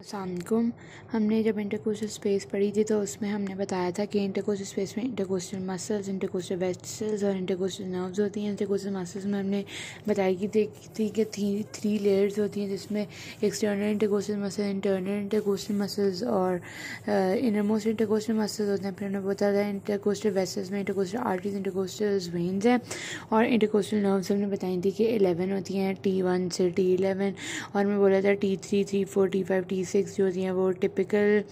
असलकुम हमने जब इंटरकोस्टल स्पेस पढ़ी थी तो उसमें हमने बताया था कि इंटरकोस्टल स्पेस में इंटरकोस्टल मसल्स इंटरकोस्टल वेस्टल्स और इंटरकोस्टल नर्व्स होती हैं इंटरकोस्टल मसल्स में हमने बताई कि देखी थी कि थ्री थ्री लेयर्स होती हैं जिसमें external intercostal muscle internal intercostal muscles और इनरमोस्ट इंटरकोस्टल मसल्स होते हैं फिर हमें बताया था इंटरकोस्टल वेस्टल्स में इंटरकोस्टल आर्टीज इंटरकोस्टल वेन्स हैं और इंटरकोस्टल नर्व्स हमने बताई थी कि एलेवन होती हैं टी वन से टी और मैं बोला था T three three four T five T six जो होती हैं वो टिपिकल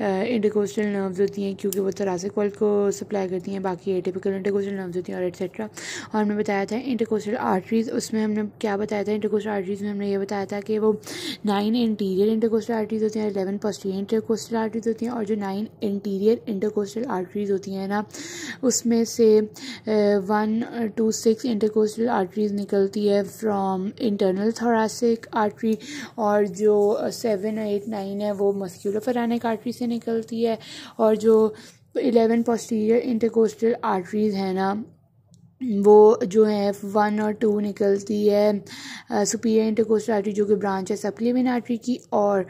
इंडिकोस्टल नर्व्स होती हैं क्योंकि वो थरासिक वर्ल्ड को सप्लाई करती हैं बाकी एटिपिकल इंडिकोस्टल नर्व्स होती हैं और एट्सेट्रा और हमने बताया था इंटरकोस्टल आर्टरीज़ उसमें हमने क्या बताया था इंटरकोस्टल आर्टरीज़ में हमने ये बताया था कि वो नाइन इंटीरियर इंटरकोस्टल आर्टरीज़ होती हैं एलेवन पोस्टीरियर इंटरकोस्टल आर्टरीज़ होती हैं और जो नाइन इंटीरियर इंटरकोस्टल आर्टरीज़ होती हैं ना उसमें से one to six intercostal arteries निकलती है फ्रॉम इंटरनल थोरासिक आर्टरी और जो सेवन एट नाइन है वो मस्क्यूलर फरानिक आर्टरी से निकलती है और जो इलेवन पोस्टीरियर इंटरकोस्टल आर्टरीज है ना वो जो है वन और टू निकलती है सुपीरियर इंटरकोस्टल जो कि ब्रांच है सप्लीमेंट की और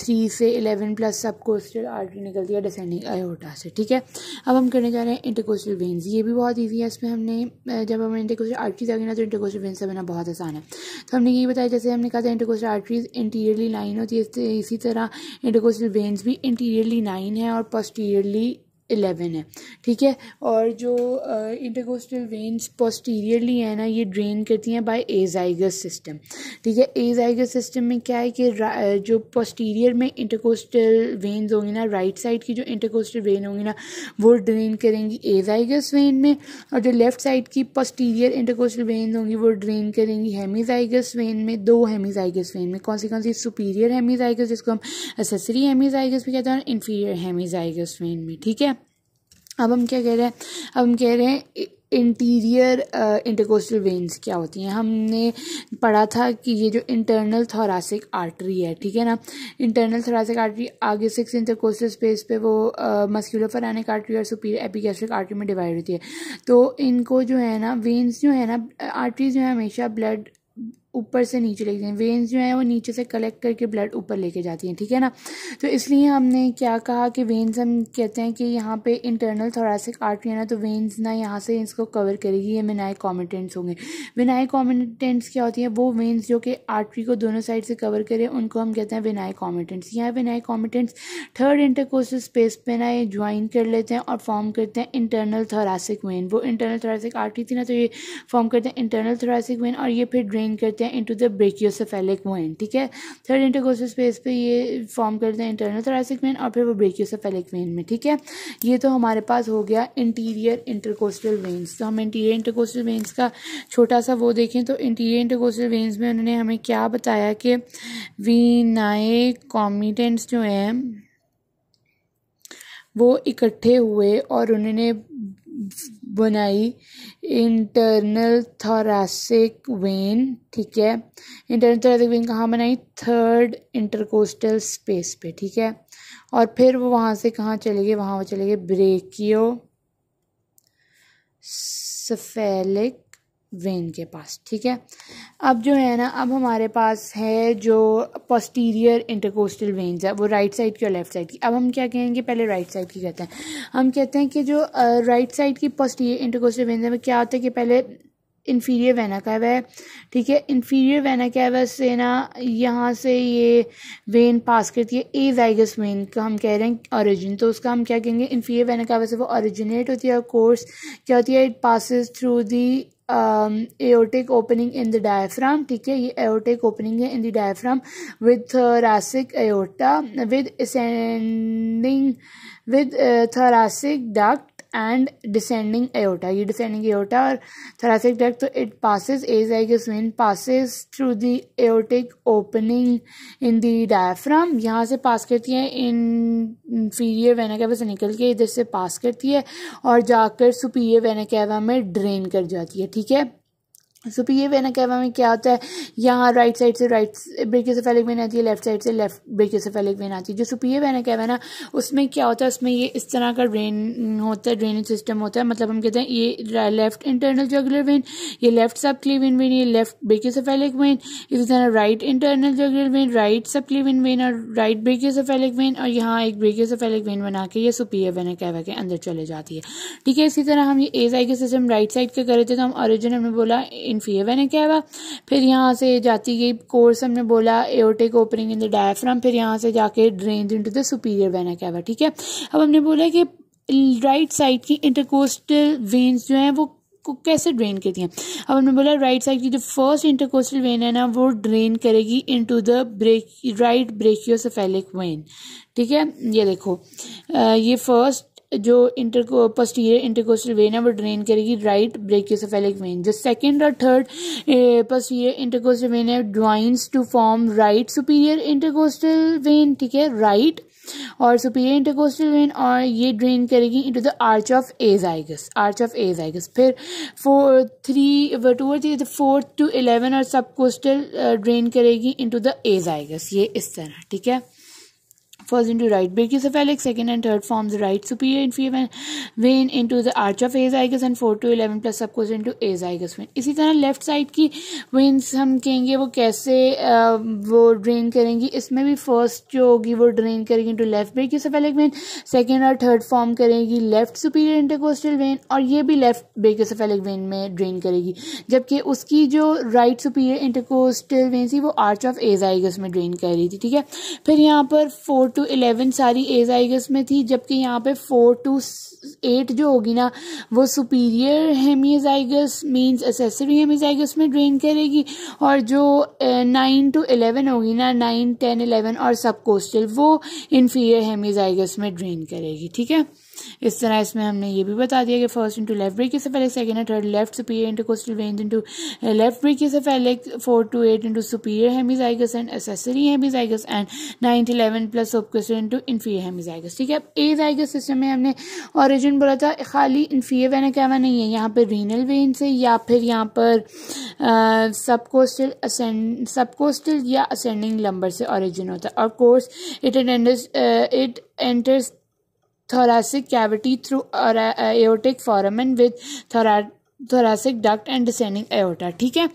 थ्री से eleven plus subcostal artery निकलती है डिसेंडिंग आयोटा से ठीक है अब हम करने जा रहे हैं इंटरकोस्टल वेंस ये भी बहुत ईजी है इसमें हमने जब हमने इंटरकोस्टल आर्टरी दागे ना तो इंटरकोस्टल वेंस से बना बहुत आसान है तो हमने यही बताया जैसे हमने कहा था इंटरकोस्टल आर्टरीज इंटीरियरली नाइन होती है इसी तरह इंटरकोस्टल वेंस भी इंटीरियरली नाइन है और पोस्टीरियरली इलेवन है ठीक है और जो इंटरकोस्टल वेन्स पोस्टीरियरली है ना ये ड्रेन करती हैं बाय एजाइगस सिस्टम ठीक है एजाइगस सिस्टम में क्या है कि जो पोस्टीरियर में इंटरकोस्टल वेन्स होंगी ना राइट साइड की जो इंटरकोस्टल वेन होंगी ना वो ड्रेन करेंगी एजाइगस वेन में और जो लेफ्ट साइड की पोस्टीरियर इंटरकोस्टल वेन्स होंगी वो ड्रेन करेंगी हेमीजाइगस वेन में दो हेमीजाइगस वेन में कौन सी कौन सी सुपीरियर हेमीजाइगस जिसको हम एसेसरी हेमीजाइगस भी कहते हैं और इन्फीरियर हेमीजाइगस वेन में ठीक है अब हम क्या कह रहे हैं अब हम कह रहे हैं इंटीरियर इंटरकोस्टल वेन्स क्या होती हैं हमने पढ़ा था कि ये जो इंटरनल थोरासिक आर्टरी है ठीक है ना इंटरनल थोरासिक आर्टरी आगे सिक्स इंटरकोस्टल स्पेस पे वो मस्क्यूलर फरानिक आर्टरी और सुपीर एपिगैस्ट्रिक आर्टरी में डिवाइड होती है तो इनको जो है ना वेन्स जो है ना आर्टरीज जो है हमेशा ब्लड ऊपर से नीचे लेके हैं वेन्स जो हैं वो नीचे से कलेक्ट करके ब्लड ऊपर लेके जाती हैं ठीक है ना तो इसलिए हमने क्या कहा कि वेन्स हम कहते हैं कि यहाँ पे इंटरनल थोरासिक आर्टरी है ना तो वेन्स ना यहाँ से इसको कवर करेगी ये विनाई कॉमिटेंट्स होंगे विनाई कॉमिटेंट्स क्या होती हैं वो वेन्स जो कि आर्टरी को दोनों साइड से कवर करें उनको हम कहते हैं विनाई कॉमिटेंट्स यहाँ venae comitantes third intercostal space पे ना ये ज्वाइन कर लेते हैं और फॉर्म करते हैं इंटरनल थोरासिक वेन वो इंटरनल थोरासिक आर्टरी थी ना तो ये फॉर्म करते हैं इंटरनल थोरासिक वेन और ये फिर ड्रेन करते हैं हैं इनटू द ब्रेकियोसेफेलिक वेन ठीक है थर्ड इंटरकोस्टल स्पेस पे ये फॉर्म करते हैं इंटरनल थोरासिक वेन और फिर वो ब्रेकियोसेफेलिक वेन में ठीक है ये तो हमारे पास हो गया इंटीरियर इंटरकोस्टल वेन्स तो हम इंटीरियर इंटरकोस्टल वेन्स का छोटा सा वो देखें तो इंटीरियर इंटरकोस्टल वेन्स में उन्होंने हमें क्या बताया कि वी नाए कॉमिटेंट्स जो हैं वो इकट्ठे हुए और उन्होंने बनाई इंटरनल थोरासिक वेन ठीक है इंटरनल थोरासिक वेन कहाँ बनाई थर्ड इंटरकोस्टल स्पेस पे ठीक है और फिर वो वहाँ से कहाँ चले गए वहाँ वो चले गए ब्रेकियो सफेलिक वेन के पास ठीक है अब जो है ना अब हमारे पास है जो पोस्टीरियर इंटरकोस्टल वेन्स है वो राइट साइड की और लेफ्ट साइड की अब हम क्या कहेंगे पहले राइट साइड की कहते हैं हम कहते हैं कि जो राइट साइड की पोस्टीरियर इंटरकोस्टल वेन्स है वो क्या होता है कि पहले इन्फीरियर वेना का है ठीक है इन्फीरियर वेना कैव से ना यहाँ से ये वेन पास करती है ए वाइगस वेन का हम कह रहे हैं ऑरिजिन तो उसका हम क्या कहेंगे इन्फीरियर वेना कैवा से वो ऑरिजिनेट होती है और कोर्स क्या होती है it passes through the aortic opening in the diaphragm ठीक है ये एओटिक ओपनिंग है in the diaphragm with thoracic aorta with ascending with thoracic duct and descending aorta ये डिसेंडिंग एयोटा और थोरासिक डक्ट तो it passes as I guess main passes through the aortic opening in the diaphragm यहाँ से पास करती है इन vena cava से निकल के इधर से पास करती है और जाकर सुपीरियर वेना में ड्रेन कर जाती है ठीक है सो पी ये वेना कैवा में क्या होता है यहाँ राइट साइड से राइट से फैलिक वेन आती है लेफ्ट साइड से लेफ्ट से फैलिक वेन आती है जो सुपीए वेना कैवा है ना उसमें क्या होता है उसमें ये इस तरह का ड्रेन होता है ड्रेनेज सिस्टम होता है मतलब हम कहते हैं ये लेफ्ट इंटरनल जगुलर वेन ये लेफ्ट सब क्लीविन वेन ये लेफ्ट से फैलिक वेन इसी तरह right internal jugular vein right subclavian vein और राइट से फैलिक वेन और यहाँ एक से फैलिक वेन बना के ये सुपीए वेना कैवा के अंदर चले जाती है ठीक है इसी तरह हम ये आई के सिस्टम राइट साइड का करे थे तो हम ऑरिजिन हमने बोला ओपन फी है मैंने क्या हुआ फिर यहाँ से जाती गई कोर्स हमने बोला aortic opening in the diaphragm फिर यहाँ से जाके drain into the superior vein क्या हुआ ठीक है अब हमने बोला कि राइट साइड की इंटरकोस्टल वेन्स जो हैं वो को कैसे ड्रेन करती हैं अब हमने बोला राइट साइड की जो फर्स्ट इंटरकोस्टल वेन है ना वो ड्रेन करेगी into the brachio right brachiocephalic vein ठीक है ये देखो आ, ये फर्स्ट जो इंटर पस्टीरियर इंटरकोस्टल वेन है वो ड्रेन करेगी राइट ब्रेकियोसेफेलिक वेन जो सेकेंड और थर्ड पस्टीरियर इंटरकोस्टल वेन है drains to form right superior intercostal vein ठीक है राइट और सुपीरियर इंटरकोस्टल वेन और ये ड्रेन करेगी into the arch of azygos arch of azygos फिर फोर थ्री टू और थ्री फोर्थ टू इलेवन और सब कोस्टल ड्रेन करेगी इनटू द एजाइगस ये इस तरह ठीक है first into first into right brachiocephalic, second and third forms the right superior vein into the arch of एज azygous and four to eleven plus सब कुछ इंटू एजाइगस वेन इसी तरह लेफ्ट साइड की वेन्स हम कहेंगे वो कैसे वो ड्रेन करेंगी इसमें भी फर्स्ट जो होगी वो ड्रेन करेगी into left brachiocephalic vein second और थर्ड फॉर्म करेगी लेफ्ट सुपीरियर इंटरकोस्टल वेन और ये भी लेफ्ट ब्रेकियोसेफेलिक वेन में ड्रेन करेगी जबकि उसकी जो राइट सुपीरियर इंटरकोस्टल वेन थी वो आर्च ऑफ एज एजाइगस में ड्रेन कर रही थी ठीक है फिर यहाँ पर फोर टू इलेवन सारी एजाइगस में थी जबकि यहाँ पे फोर टू एट जो होगी ना वो superior hemiazygos means accessory hemiazygos में ड्रेन करेगी और जो नाइन टू एलेवन होगी ना नाइन टेन एलेवन और सब कोस्टल वो इन्फीरियर हेमीजाइगस में ड्रेन करेगी ठीक है इस तरह इसमें हमने ये भी बता दिया कि फर्स्ट इंटू लेफ्ट ब्रेक से पहले सेकेंड है third left superior intercostal into left brachio से पहले four to eight into superior hemiazygos and accessory hemiazygos and nine eleven plus ओपकेस्टर इंटू इन्फीरियर हेमीजाइगस ठीक है अब ए जाइगस सिस्टम में हमने ऑरिजिन बोला था खाली इन्फीरियर क्या कैवा नहीं है यहाँ पर रीनल वेन से या फिर यहाँ पर सबकोस्टल सबकोस्टल सब कोस्टल या असेंडिंग लंबर से ऑरिजिन होता है और course it and it enters thoracic cavity through aortic foramen with thoracic thoracic duct and descending aorta ठीक है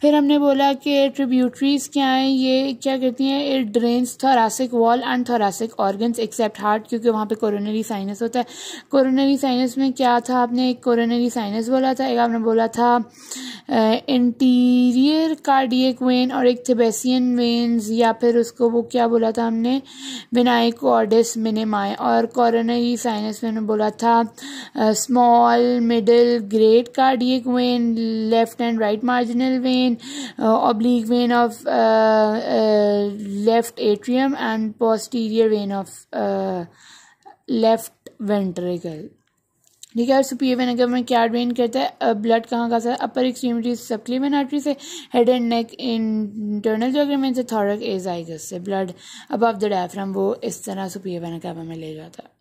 फिर हमने बोला कि ट्रिब्यूटरीज क्या हैं ये क्या कहती हैं it drains thoracic wall and thoracic organs except heart क्योंकि वहाँ पे कोरोनरी साइनस होता है कोरोनरी साइनस में क्या था आपने एक कोरोनरी साइनस बोला था एक आपने बोला था इंटीरियर कार्डियक वेन और एक थेबेसियन वेन्स या फिर उसको वो क्या बोला था हमने बिनाई ऑर्डिस मिनिमाए और कोरोनरी साइनस में बोला था स्मॉल मिडिल ग्रेट का cardiac vein, left and right marginal vein, uh, oblique vein of uh, uh, left atrium and posterior vein of uh, left ventricle. ठीक है और सुपीर वेन अगर मैं क्या ड्रेन करता है ब्लड कहाँ कहाँ से अपर एक्सट्रीमिटी वेन आर्टरी से हेड एंड नेक इंटरनल जो जोग्रामेंट से थॉरक एजाइगस से ब्लड अबव द डायफ्राम वो इस तरह सुपीर वेन अगर में ले जाता है